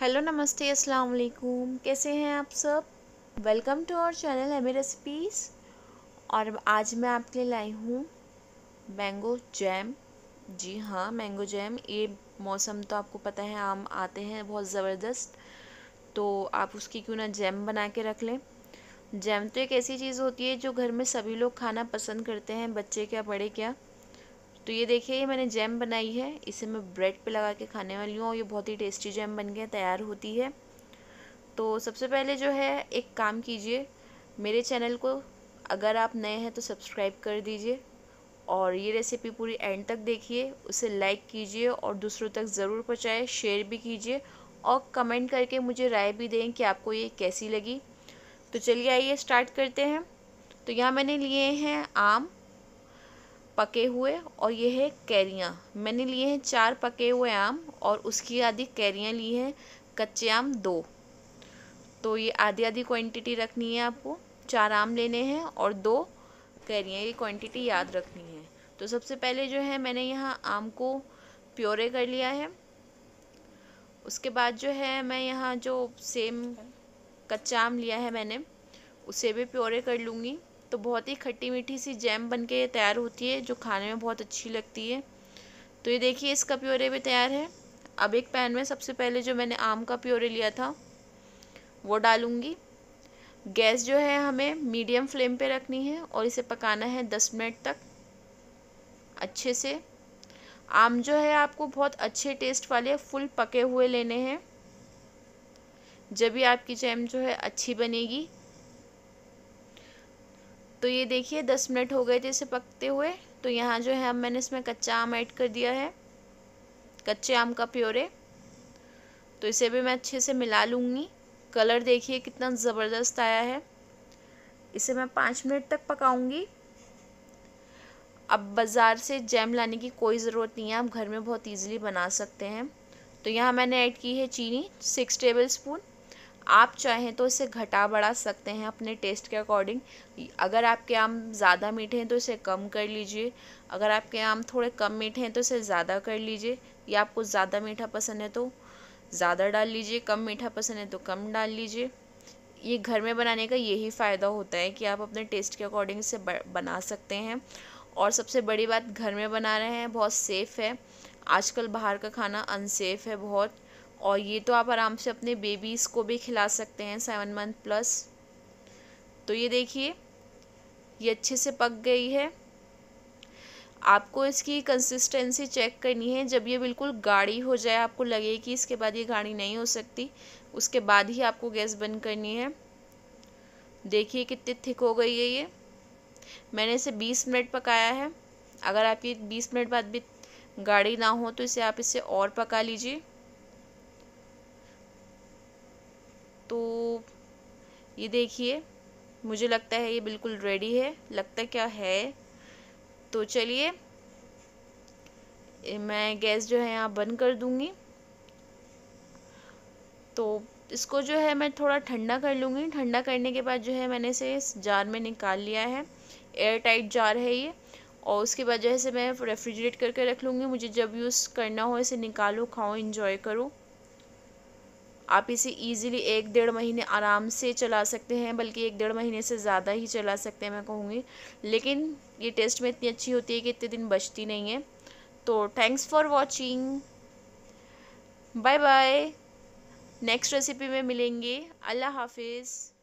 hello नमस्ते अस्सलाम वालेकुम कैसे हैं आप सब welcome to our channel Ammi recipes और आज मैं आपके लिए लाई हूँ मैंगो जैम जी हाँ मैंगो जैम ये मौसम तो आपको पता है आम आते हैं बहुत ज़बरदस्त तो आप उसकी क्यों ना जैम बना के रख लें जैम तो एक ऐसी चीज़ होती है जो घर में सभी लोग खाना पसंद करते हैं बच्चे क्या बड़े क्या तो ये देखिए ये मैंने जैम बनाई है इसे मैं ब्रेड पे लगा के खाने वाली हूँ और ये बहुत ही टेस्टी जैम बन गया तैयार होती है तो सबसे पहले जो है एक काम कीजिए मेरे चैनल को अगर आप नए हैं तो सब्सक्राइब कर दीजिए और ये रेसिपी पूरी एंड तक देखिए उसे लाइक कीजिए और दूसरों तक ज़रूर पहुँचाए शेयर भी कीजिए और कमेंट करके मुझे राय भी दें कि आपको ये कैसी लगी तो चलिए आइए स्टार्ट करते हैं तो यहाँ मैंने लिए हैं आम पके हुए और ये है कैरियाँ मैंने लिए हैं चार पके हुए आम और उसकी आधी कैरियाँ ली हैं कच्चे आम दो तो ये आधी आधी क्वांटिटी रखनी है आपको चार आम लेने हैं और दो कैरियाँ ये क्वांटिटी याद रखनी है तो सबसे पहले जो है मैंने यहाँ आम को प्योरे कर लिया है उसके बाद जो है मैं यहाँ जो सेम कच्चा आम लिया है मैंने उसे भी प्योरे कर लूँगी तो बहुत ही खट्टी मीठी सी जैम बन के तैयार होती है जो खाने में बहुत अच्छी लगती है तो ये देखिए इसका प्योरे भी तैयार है अब एक पैन में सबसे पहले जो मैंने आम का प्योरे लिया था वो डालूँगी गैस जो है हमें मीडियम फ्लेम पे रखनी है और इसे पकाना है दस मिनट तक अच्छे से आम जो है आपको बहुत अच्छे टेस्ट वाले फुल पके हुए लेने हैं जब भी आपकी जैम जो है अच्छी बनेगी तो ये देखिए दस मिनट हो गए थे इसे पकते हुए तो यहाँ जो है अब मैंने इसमें कच्चा आम ऐड कर दिया है कच्चे आम का प्योरे तो इसे भी मैं अच्छे से मिला लूँगी कलर देखिए कितना ज़बरदस्त आया है इसे मैं पाँच मिनट तक पकाऊँगी अब बाज़ार से जैम लाने की कोई ज़रूरत नहीं है आप घर में बहुत इजीली बना सकते हैं तो यहाँ मैंने ऐड की है चीनी सिक्स टेबल स्पून आप चाहें तो इसे घटा बढ़ा सकते हैं अपने टेस्ट के अकॉर्डिंग अगर आपके आम ज़्यादा मीठे हैं तो इसे कम कर लीजिए अगर आपके आम थोड़े कम मीठे हैं तो इसे ज़्यादा कर लीजिए या आपको ज़्यादा मीठा पसंद है तो ज़्यादा डाल लीजिए कम मीठा पसंद है तो कम डाल लीजिए ये घर में बनाने का यही फ़ायदा होता है कि आप अपने टेस्ट के अकॉर्डिंग से बना सकते हैं और सबसे बड़ी बात घर में बना रहे हैं बहुत सेफ़ है आजकल बाहर का खाना अनसेफ़ है बहुत और ये तो आप आराम से अपने बेबीज़ को भी खिला सकते हैं सेवन मंथ प्लस तो ये देखिए ये अच्छे से पक गई है आपको इसकी कंसिस्टेंसी चेक करनी है जब ये बिल्कुल गाढ़ी हो जाए आपको लगे कि इसके बाद ये गाढ़ी नहीं हो सकती उसके बाद ही आपको गैस बंद करनी है देखिए कितनी थिक हो गई है ये मैंने इसे 20 मिनट पकाया है अगर आप ये 20 मिनट बाद भी गाढ़ी ना हो तो इसे आप इसे और पका लीजिए तो ये देखिए मुझे लगता है ये बिल्कुल रेडी है लगता क्या है तो चलिए मैं गैस जो है यहाँ बंद कर दूँगी तो इसको जो है मैं थोड़ा ठंडा कर लूँगी ठंडा करने के बाद जो है मैंने इसे इस जार में निकाल लिया है एयर टाइट जार है ये और उसके बाद जैसे मैं रेफ्रिजरेट करके रख लूँगी मुझे जब यूज़ करना हो इसे निकालो खाओ इन्जॉय करो आप इसे ईजिली एक डेढ़ महीने आराम से चला सकते हैं बल्कि एक डेढ़ महीने से ज़्यादा ही चला सकते हैं मैं कहूँगी लेकिन ये टेस्ट में इतनी अच्छी होती है कि इतने दिन बचती नहीं है तो thanks for watching bye bye next recipe में मिलेंगे अल्लाह हाफिज़